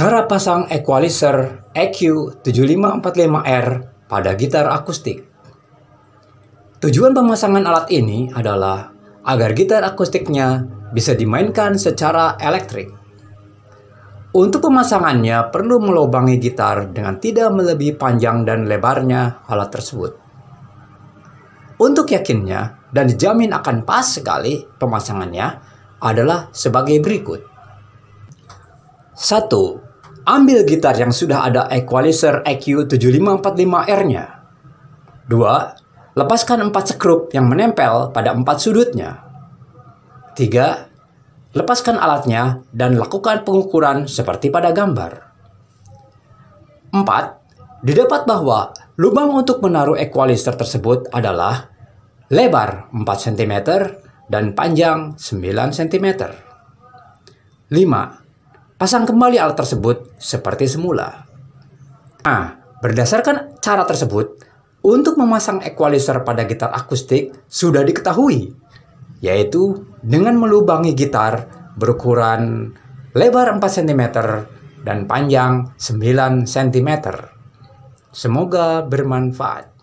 Cara pasang equalizer EQ7545R pada gitar akustik. Tujuan pemasangan alat ini adalah agar gitar akustiknya bisa dimainkan secara elektrik. Untuk pemasangannya perlu melobangi gitar dengan tidak melebihi panjang dan lebarnya alat tersebut. Untuk yakinnya dan dijamin akan pas sekali pemasangannya adalah sebagai berikut. 1 ambil gitar yang sudah ada equalizer EQ7545R-nya. 2. Lepaskan empat sekrup yang menempel pada empat sudutnya. 3. Lepaskan alatnya dan lakukan pengukuran seperti pada gambar. 4. Didapat bahwa lubang untuk menaruh equalizer tersebut adalah lebar 4 cm dan panjang 9 cm. 5 Pasang kembali alat tersebut seperti semula. A. Berdasarkan cara tersebut, untuk memasang equalizer pada gitar akustik sudah diketahui, yaitu dengan melubangi gitar berukuran lebar 4 cm dan panjang 9 cm. Semoga bermanfaat.